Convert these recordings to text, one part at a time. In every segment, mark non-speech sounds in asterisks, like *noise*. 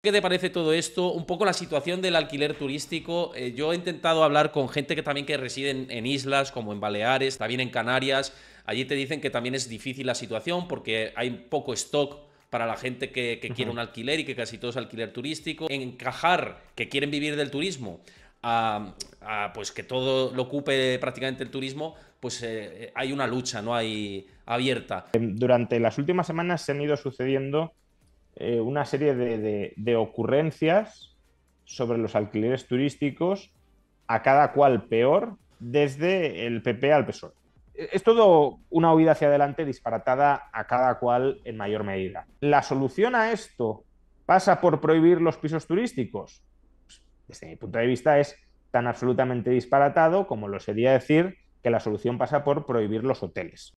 ¿Qué te parece todo esto? Un poco la situación del alquiler turístico. Eh, yo he intentado hablar con gente que también que reside en, islas, como en Baleares, también en Canarias. Allí te dicen que también es difícil la situación porque hay poco stock para la gente que, quiere un alquiler y que casi todo es alquiler turístico. Encajar que quieren vivir del turismo pues que todo lo ocupe prácticamente el turismo, pues eh, eh, hay una lucha, no hay abierta. Em, durante las últimas semanas se han ido sucediendo eh, una serie de, ocurrencias sobre los alquileres turísticos, a cada cual peor, desde el PP al PSOE. Es todo una huida hacia adelante disparatada a cada cual en mayor medida. ¿La solución a esto pasa por prohibir los pisos turísticos? desde mi punto de vista es tan absolutamente disparatado como lo sería decir que la solución pasa por prohibir los hoteles.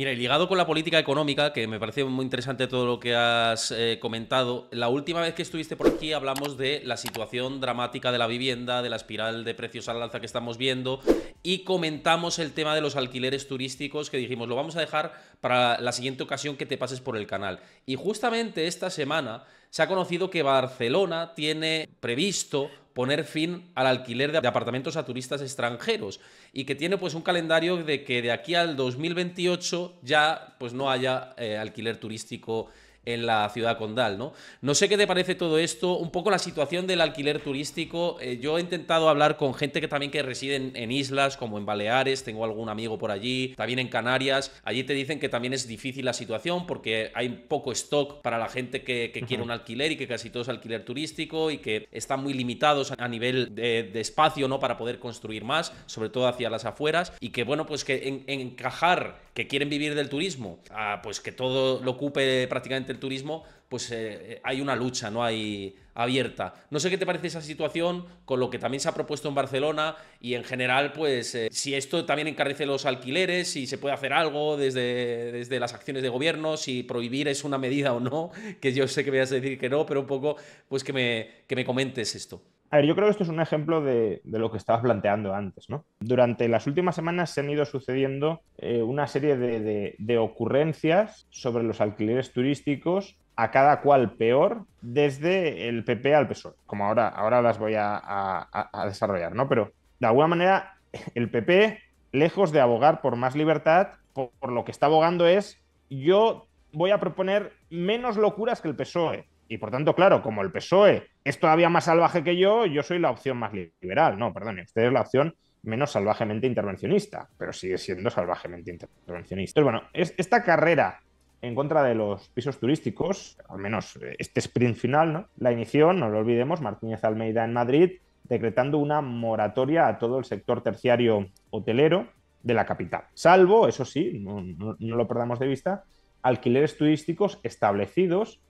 Mira, y ligado con la política económica, que me parece muy interesante todo lo que has eh, comentado, la última vez que estuviste por aquí hablamos de la situación dramática de la vivienda, de la espiral de precios al alza que estamos viendo, y comentamos el tema de los alquileres turísticos, que dijimos, lo vamos a dejar para la siguiente ocasión que te pases por el canal. Y justamente esta semana se ha conocido que Barcelona tiene previsto poner fin al alquiler de apartamentos a turistas extranjeros y que tiene pues un calendario de que de aquí al 2028 ya pues no haya eh, alquiler turístico en la ciudad condal, ¿no? No sé qué te parece todo esto, un poco la situación del alquiler turístico. Eh, yo he intentado hablar con gente que también que reside en, islas, como en Baleares, tengo algún amigo por allí, también en Canarias. Allí te dicen que también es difícil la situación porque hay poco stock para la gente que, quiere un alquiler y que casi todo es alquiler turístico y que están muy limitados a nivel de, espacio, ¿no? Para poder construir más, sobre todo a las afueras y que, bueno, pues que encajar que quieren vivir del turismo, pues que todo lo ocupe prácticamente el turismo, pues eh, eh, hay una lucha, ¿no? Hay abierta. No sé qué te parece esa situación con lo que también se ha propuesto en Barcelona y en general, pues eh, si esto también encarece los alquileres, si se puede hacer algo desde, desde las acciones de gobierno, si prohibir es una medida o no, *laughs* que yo sé que me vas a decir que no, pero un poco, pues que me, que me comentes esto. A ver, yo creo que esto es un ejemplo de, lo que estabas planteando antes, ¿no? Durante las últimas semanas se han ido sucediendo eh, una serie de, ocurrencias sobre los alquileres turísticos a cada cual peor desde el PP al PSOE, como ahora, ahora las voy a, desarrollar, ¿no? Pero de alguna manera el PP, lejos de abogar por más libertad, por, lo que está abogando es yo voy a proponer menos locuras que el PSOE. Y por tanto, claro, como el PSOE es todavía más salvaje que yo, yo soy la opción más liberal. No, perdón, usted es la opción menos salvajemente intervencionista, pero sigue siendo salvajemente intervencionista. Entonces, bueno, es, esta carrera en contra de los pisos turísticos, al menos eh, este sprint final, ¿no? la inició, no lo olvidemos, Martínez Almeida en Madrid, decretando una moratoria a todo el sector terciario hotelero de la capital, salvo, eso sí, no lo perdamos de vista, alquileres turísticos establecidos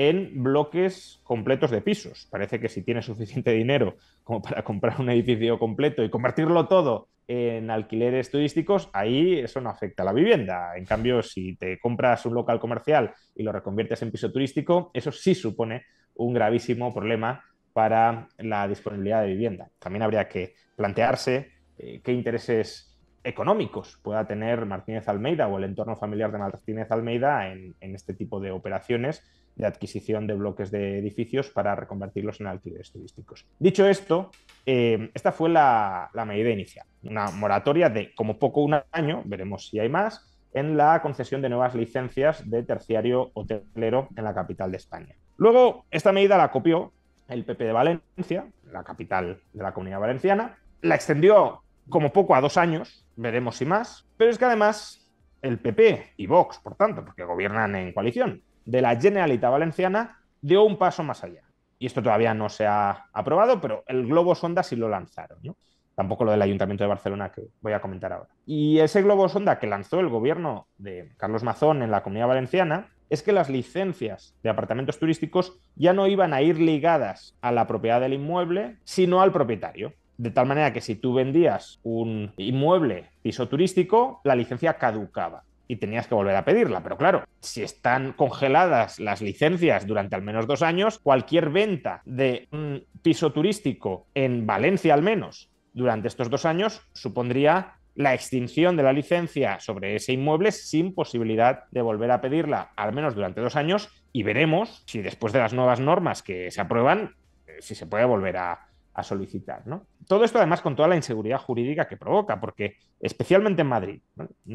en bloques completos de pisos. Parece que si tienes suficiente dinero como para comprar un edificio completo y convertirlo todo en alquileres turísticos, ahí eso no afecta a la vivienda. En cambio, si te compras un local comercial y lo reconviertes en piso turístico, eso sí supone un gravísimo problema para la disponibilidad de vivienda. También habría que plantearse eh, qué intereses económicos pueda tener Martínez Almeida o el entorno familiar de Martínez Almeida en, este tipo de operaciones de adquisición de bloques de edificios para reconvertirlos en alquileres turísticos. Dicho esto, eh, esta fue la, la, medida inicial, una moratoria de como poco un año, veremos si hay más, en la concesión de nuevas licencias de terciario hotelero en la capital de España. Luego, esta medida la copió el PP de Valencia, la capital de la comunidad valenciana, la extendió como poco a dos años, veremos si más. Pero es que además el PP y Vox, por tanto, porque gobiernan en coalición, de la Generalitat Valenciana dio un paso más allá. Y esto todavía no se ha aprobado, pero el globo sonda sí lo lanzaron. Tampoco lo del Ayuntamiento de Barcelona, que voy a comentar ahora. Y ese globo sonda que lanzó el gobierno de Carlos Mazón en la Comunidad Valenciana es que las licencias de apartamentos turísticos ya no iban a ir ligadas a la propiedad del inmueble, sino al propietario. De tal manera que si tú vendías un inmueble piso turístico, la licencia caducaba y tenías que volver a pedirla. Pero claro, si están congeladas las licencias durante al menos dos años, cualquier venta de un piso turístico en Valencia al menos durante estos dos años supondría la extinción de la licencia sobre ese inmueble sin posibilidad de volver a pedirla al menos durante dos años y veremos si después de las nuevas normas que se aprueban, eh, si se puede volver a, a solicitar. ¿no? todo esto además con toda la inseguridad jurídica que provoca, porque especialmente en Madrid,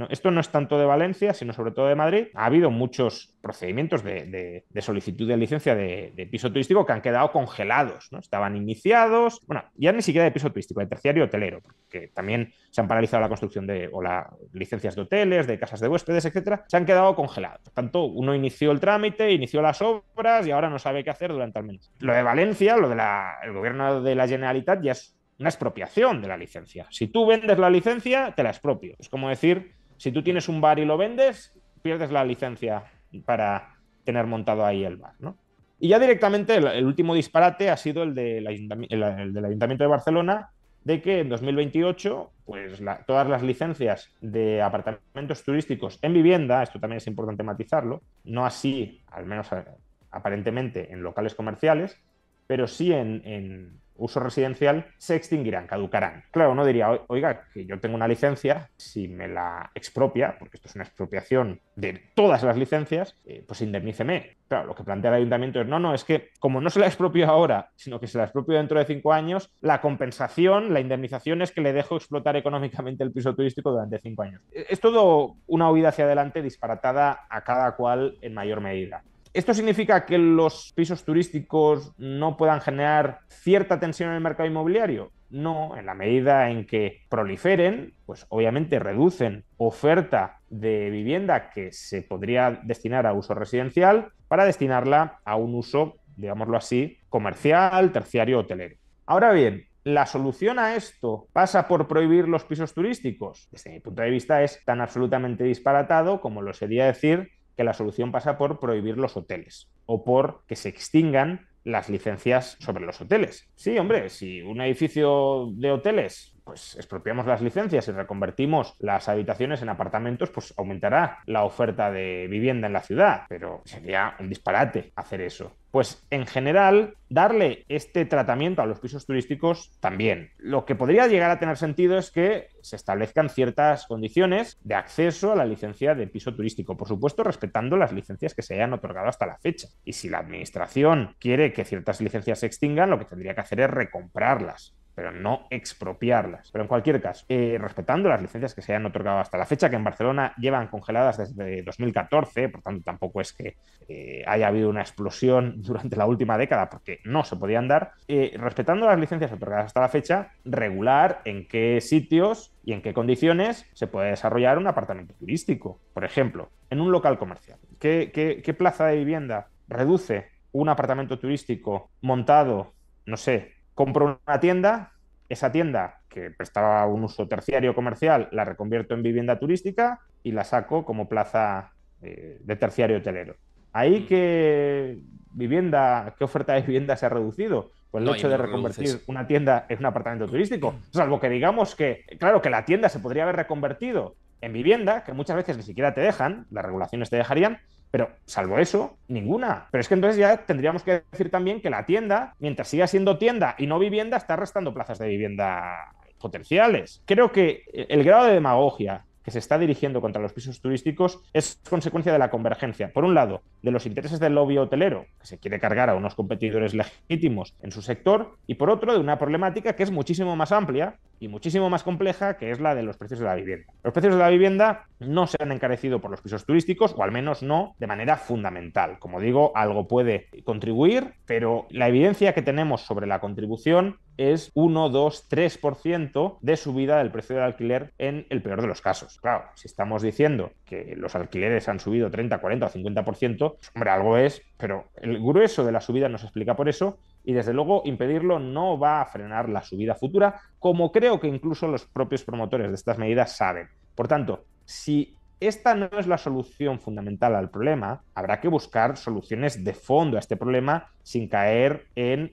esto no es tanto de Valencia, sino sobre todo de Madrid, ha habido muchos procedimientos de, solicitud de licencia de, piso turístico que han quedado congelados, ¿no? estaban iniciados, bueno, ya ni siquiera de piso turístico, de terciario hotelero, porque también se han paralizado la construcción de o las licencias de hoteles, de casas de huéspedes, etcétera, se han quedado congelados. Por tanto, uno inició el trámite, inició las obras y ahora no sabe qué hacer durante al menos. Lo de Valencia, lo del el gobierno de la Generalitat ya es una expropiación de la licencia. Si tú vendes la licencia, te la expropio. Es como decir, si tú tienes un bar y lo vendes, pierdes la licencia para tener montado ahí el bar, ¿no? Y ya directamente el, último disparate ha sido el, del Ayuntamiento de Barcelona, de que en 2028, pues todas las licencias de apartamentos turísticos en vivienda, esto también es importante matizarlo, no así, al menos eh, aparentemente, en locales comerciales, pero sí en uso residencial, se extinguirán, caducarán. Claro, no diría, oiga, que yo tengo una licencia, si me la expropia, porque esto es una expropiación de todas las licencias, eh, pues indemníceme. Claro, lo que plantea el ayuntamiento es, no, no, es que como no se la expropio ahora, sino que se la expropio dentro de cinco años, la compensación, la indemnización es que le dejo explotar económicamente el piso turístico durante cinco años. E-, es todo una huida hacia adelante disparatada a cada cual en mayor medida. ¿Esto significa que los pisos turísticos no puedan generar cierta tensión en el mercado inmobiliario? No, en la medida en que proliferen, pues obviamente reducen oferta de vivienda que se podría destinar a uso residencial para destinarla a un uso, digámoslo así, comercial, terciario, hotelero. Ahora bien, ¿La solución a esto pasa por prohibir los pisos turísticos? Desde mi punto de vista es tan absolutamente disparatado como lo sería decir que la solución pasa por prohibir los hoteles o por que se extingan las licencias sobre los hoteles. Sí, hombre, si un edificio de hoteles pues expropiamos las licencias y reconvertimos las habitaciones en apartamentos, pues aumentará la oferta de vivienda en la ciudad, pero sería un disparate hacer eso. Pues en general, darle este tratamiento a los pisos turísticos también. Lo que podría llegar a tener sentido es que se establezcan ciertas condiciones de acceso a la licencia de piso turístico, por supuesto respetando las licencias que se hayan otorgado hasta la fecha. Y si la administración quiere que ciertas licencias se extingan, lo que tendría que hacer es recomprarlas pero no expropiarlas. Pero en cualquier caso, eh, respetando las licencias que se hayan otorgado hasta la fecha, que en Barcelona llevan congeladas desde 2014, por tanto tampoco es que eh, haya habido una explosión *laughs* durante la última década, porque no se podían dar, eh, respetando las licencias otorgadas hasta la fecha, regular en qué sitios y en qué condiciones se puede desarrollar un apartamento turístico. Por ejemplo, en un local comercial. qué plaza de vivienda reduce un apartamento turístico montado, no sé, compro una tienda, esa tienda que prestaba un uso terciario comercial, la reconvierto en vivienda turística y la saco como plaza eh, de terciario hotelero. Ahí mm. que vivienda, qué oferta de vivienda se ha reducido. Pues el hecho de reconvertir una tienda en un apartamento turístico. Mm. Salvo que digamos que, claro, que la tienda se podría haber reconvertido en vivienda, que muchas veces ni siquiera te dejan, las regulaciones te dejarían, pero salvo eso, ninguna. Pero es que entonces ya tendríamos que decir también que la tienda, mientras siga siendo tienda y no vivienda, está restando plazas de vivienda potenciales. Creo que el grado de demagogia que se está dirigiendo contra los pisos turísticos es consecuencia de la convergencia, por un lado, de los intereses del lobby hotelero, que se quiere cargar a unos competidores legítimos en su sector, y por otro, de una problemática que es muchísimo más amplia, y muchísimo más compleja, que es la de los precios de la vivienda. Los precios de la vivienda no se han encarecido por los pisos turísticos, o al menos no de manera fundamental. Como digo, algo puede contribuir, pero la evidencia que tenemos sobre la contribución es 1, 2, 3% de subida del precio del alquiler en el peor de los casos. Claro, si estamos diciendo que los alquileres han subido 30, 40 o 50%, pues, hombre, algo es, pero el grueso de la subida no se explica por eso y desde luego impedirlo no va a frenar la subida futura, como creo que incluso los propios promotores de estas medidas saben. Por tanto, si esta no es la solución fundamental al problema, habrá que buscar soluciones de fondo a este problema sin caer en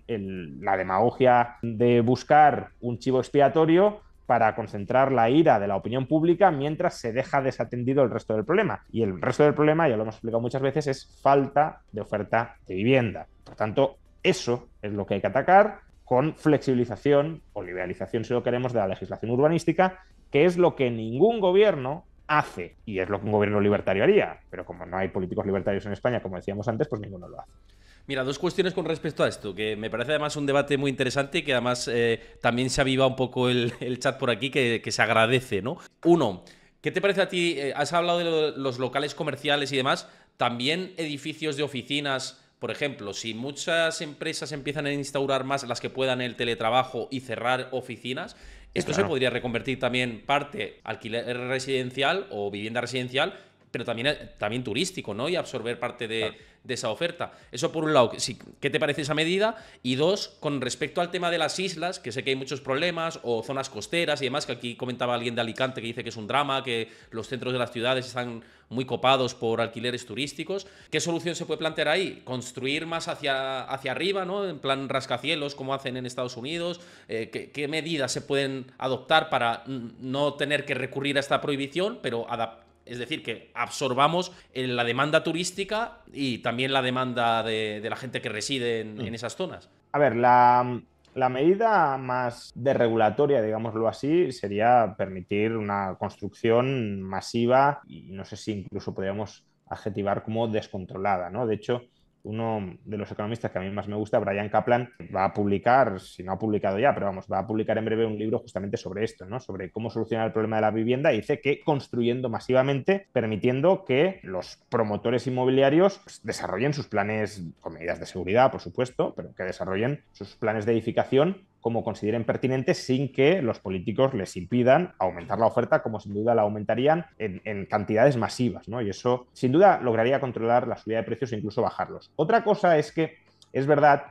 la demagogia de buscar un chivo expiatorio para concentrar la ira de la opinión pública mientras se deja desatendido el resto del problema. Y el resto del problema, ya lo hemos explicado muchas veces, es falta de oferta de vivienda. Por tanto, eso es lo que hay que atacar con flexibilización o liberalización, si lo queremos, de la legislación urbanística, que es lo que ningún gobierno hace y es lo que un gobierno libertario haría. Pero como no hay políticos libertarios en España, como decíamos antes, pues ninguno lo hace. Mira, dos cuestiones con respecto a esto, que me parece además un debate muy interesante y que además eh, también se aviva un poco el, chat por aquí, que, se agradece, ¿no? Uno, ¿qué te parece a ti? Eh, has hablado de los locales comerciales y demás, también edificios de oficinas por ejemplo, si muchas empresas empiezan a instaurar más las que puedan el teletrabajo y cerrar oficinas, esto se podría reconvertir también parte alquiler residencial o vivienda residencial, pero también, también turístico, ¿no? Y absorber parte de, esa oferta. Eso por un lado, ¿qué te parece esa medida? Y dos, con respecto al tema de las islas, que sé que hay muchos problemas, o zonas costeras y demás, que aquí comentaba alguien de Alicante que dice que es un drama, que los centros de las ciudades están muy copados por alquileres turísticos. ¿Qué solución se puede plantear ahí? ¿Construir más hacia, hacia arriba, ¿no? en plan rascacielos, como hacen en Estados Unidos? Eh, ¿qué, medidas se pueden adoptar para no tener que recurrir a esta prohibición, pero adaptar? Es decir, que absorbamos eh, la demanda turística y también la demanda de, la gente que reside mm. en esas zonas. A ver, la, la medida más desregulatoria, digámoslo así, sería permitir una construcción masiva y no sé si incluso podríamos adjetivar como descontrolada, ¿no? De hecho, uno de los economistas que a mí más me gusta, Brian Kaplan, va a publicar, si no ha publicado ya, pero vamos, va a publicar en breve un libro justamente sobre esto, ¿no? Sobre cómo solucionar el problema de la vivienda y dice que construyendo masivamente, permitiendo que los promotores inmobiliarios pues, desarrollen sus planes con medidas de seguridad, por supuesto, pero que desarrollen sus planes de edificación como consideren pertinentes, sin que los políticos les impidan aumentar la oferta como sin duda la aumentarían en, cantidades masivas, ¿no? Y eso sin duda lograría controlar la subida de precios e incluso bajarlos. Otra cosa es que es verdad,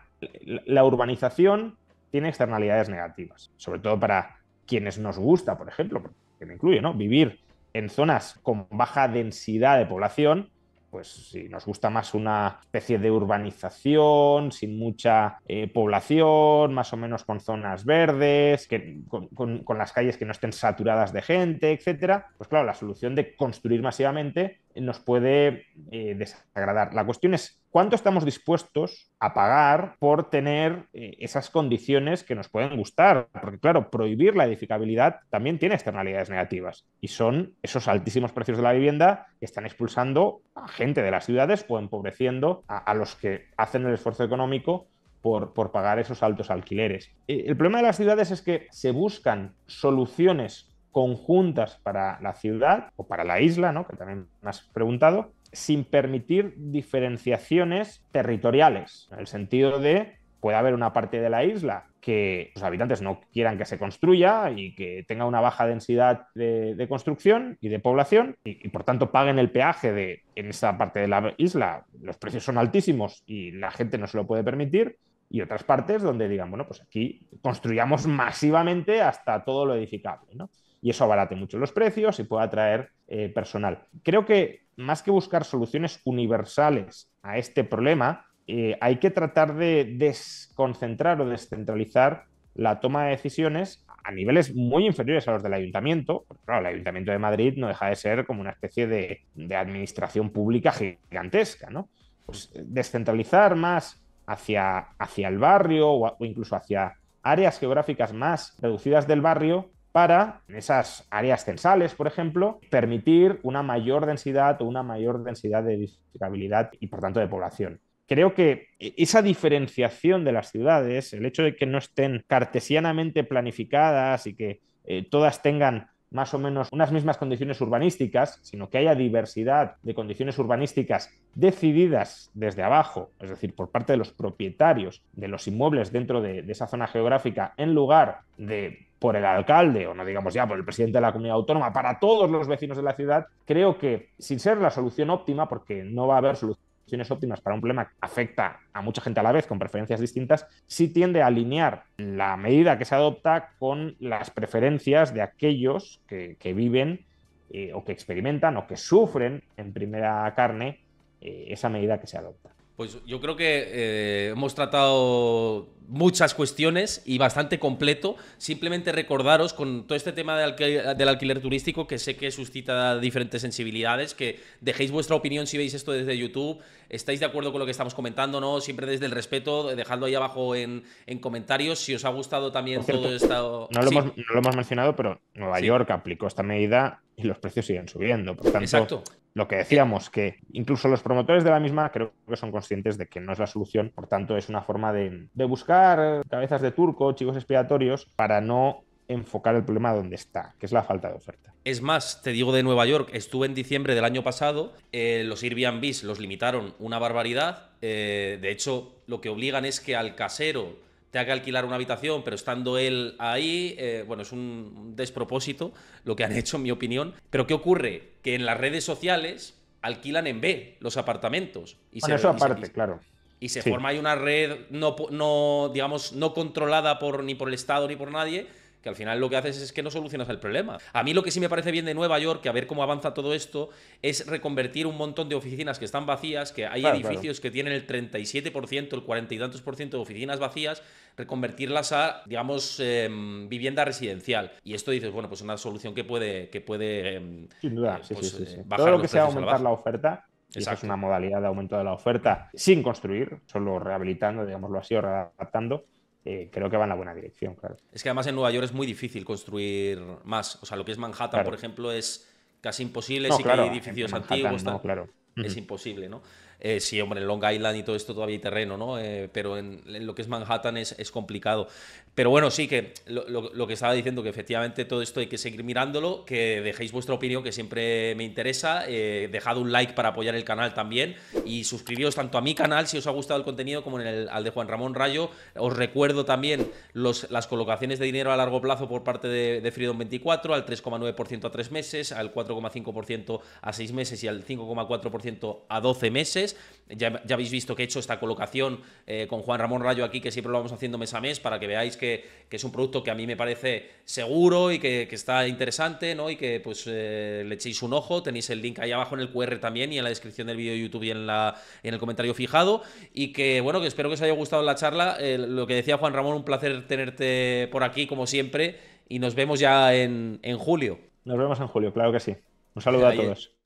la urbanización tiene externalidades negativas, sobre todo para quienes nos gusta, por ejemplo, que me incluye, ¿no? Vivir en zonas con baja densidad de población pues si nos gusta más una especie de urbanización, sin mucha eh, población, más o menos con zonas verdes, que, con, con, las calles que no estén saturadas de gente, etcétera, pues claro, la solución de construir masivamente nos puede eh, desagradar. La cuestión es cuánto estamos dispuestos a pagar por tener eh, esas condiciones que nos pueden gustar. Porque claro, prohibir la edificabilidad también tiene externalidades negativas y son esos altísimos precios de la vivienda que están expulsando a gente de las ciudades o empobreciendo a, los que hacen el esfuerzo económico por, por, pagar esos altos alquileres. Eh, el problema de las ciudades es que se buscan soluciones conjuntas para la ciudad o para la isla, ¿no? que también me has preguntado, sin permitir diferenciaciones territoriales, en el sentido de puede haber una parte de la isla que los habitantes no quieran que se construya y que tenga una baja densidad de, construcción y de población y, por tanto paguen el peaje de en esa parte de la isla los precios son altísimos y la gente no se lo puede permitir y otras partes donde digan bueno pues aquí construyamos masivamente hasta todo lo edificable ¿no? y eso abarate mucho los precios y pueda atraer eh, personal. Creo que más que buscar soluciones universales a este problema, eh, hay que tratar de desconcentrar o descentralizar la toma de decisiones a niveles muy inferiores a los del ayuntamiento. Claro, el ayuntamiento de Madrid no deja de ser como una especie de, administración pública gigantesca, ¿no? Pues eh, descentralizar más hacia, hacia el barrio o incluso hacia áreas geográficas más reducidas del barrio para en esas áreas censales, por ejemplo, permitir una mayor densidad o una mayor densidad de edificabilidad y por tanto de población. Creo que e-, esa diferenciación de las ciudades, el hecho de que no estén cartesianamente planificadas y que eh, todas tengan más o menos unas mismas condiciones urbanísticas, sino que haya diversidad de condiciones urbanísticas decididas desde abajo, es decir, por parte de los propietarios de los inmuebles dentro de esa zona geográfica, en lugar de por el alcalde, o no digamos ya por el presidente de la comunidad autónoma, para todos los vecinos de la ciudad, creo que sin ser la solución óptima, porque no va a haber soluciones óptimas para un problema que afecta a mucha gente a la vez con preferencias distintas, sí tiende a alinear la medida que se adopta con las preferencias de aquellos que, viven eh, o que experimentan o que sufren en primera carne eh, esa medida que se adopta. Pues yo creo que eh, hemos tratado muchas cuestiones y bastante completo. Simplemente recordaros con todo este tema del alquiler turístico que sé que suscita diferentes sensibilidades, que dejéis vuestra opinión si veis esto desde YouTube, estáis de acuerdo con lo que estamos comentando, ¿no? Siempre desde el respeto, dejadlo ahí abajo en, comentarios si os ha gustado también todo esto. No lo, hemos, mencionado, pero Nueva York aplicó esta medida y los precios siguen subiendo. Por tanto, lo que decíamos, que incluso los promotores de la misma creo que son conscientes de que no es la solución, por tanto es una forma de, buscar cabezas de turco, chicos expiatorios, para no enfocar el problema donde está, que es la falta de oferta. Es más, te digo de Nueva York, estuve en diciembre del año pasado, eh, los Airbnb los limitaron una barbaridad, eh, de hecho lo que obligan es que al casero tenga que alquilar una habitación, pero estando él ahí, eh, bueno, es un despropósito lo que han *laughs* hecho, en mi opinión. Pero ¿qué ocurre? Que en las redes sociales alquilan en B los apartamentos. Y se, eso aparte, claro. Y se forma ahí una red no, no, digamos, no controlada por, ni por el Estado ni por nadie, que al final lo que haces es que no solucionas el problema. A mí lo que sí me parece bien de Nueva York, que a ver cómo avanza todo esto, es reconvertir un montón de oficinas que están vacías, que hay edificios que tienen el 37%, el 40 y tantos por ciento de oficinas vacías, reconvertirlas a, digamos, em, vivienda residencial. Y esto dices, bueno, pues una solución que puede... Que puede em, Sin duda, eh, pues, sí, sí, sí, eh, Todo lo que sea aumentar la oferta, esa es una modalidad de aumento de la oferta sin construir, solo rehabilitando, digámoslo así, o adaptando eh, creo que va en la buena dirección, claro. Es que además en Nueva York es muy difícil construir más. O sea, lo que es Manhattan, por ejemplo, es casi imposible, sí hay edificios antiguos. claro. Es imposible, ¿no? Eh, sí, hombre, en Long Island y todo esto todavía hay terreno, ¿no? Eh, pero en, lo que es Manhattan es, complicado. Pero bueno, sí que lo, que estaba diciendo, que efectivamente todo esto hay que seguir mirándolo, que dejéis vuestra opinión, que siempre me interesa. Eh, dejad un like para apoyar el canal también y suscribiros tanto a mi canal si os ha gustado el contenido como en el, al de Juan Ramón Rayo. Os recuerdo también los, las colocaciones de dinero a largo plazo por parte de, de Freedom 24, al 3,9% a 3 meses, al 4,5% a 6 meses y al 5,4% a 12 meses. Ya, habéis visto que he hecho esta colocación eh, con Juan Ramón Rayo aquí, que siempre lo vamos haciendo mes a mes, para que veáis que, es un producto que a mí me parece seguro y que, está interesante, ¿no? Y que pues eh, le echéis un ojo. Tenéis el link ahí abajo en el QR también y en la descripción del vídeo de YouTube y en, la, en el comentario fijado. Y que, bueno, que espero que os haya gustado la charla. lo que decía Juan Ramón, un placer tenerte por aquí, como siempre. Y nos vemos ya en, en julio. Nos vemos en julio, claro que sí. Un saludo a todos.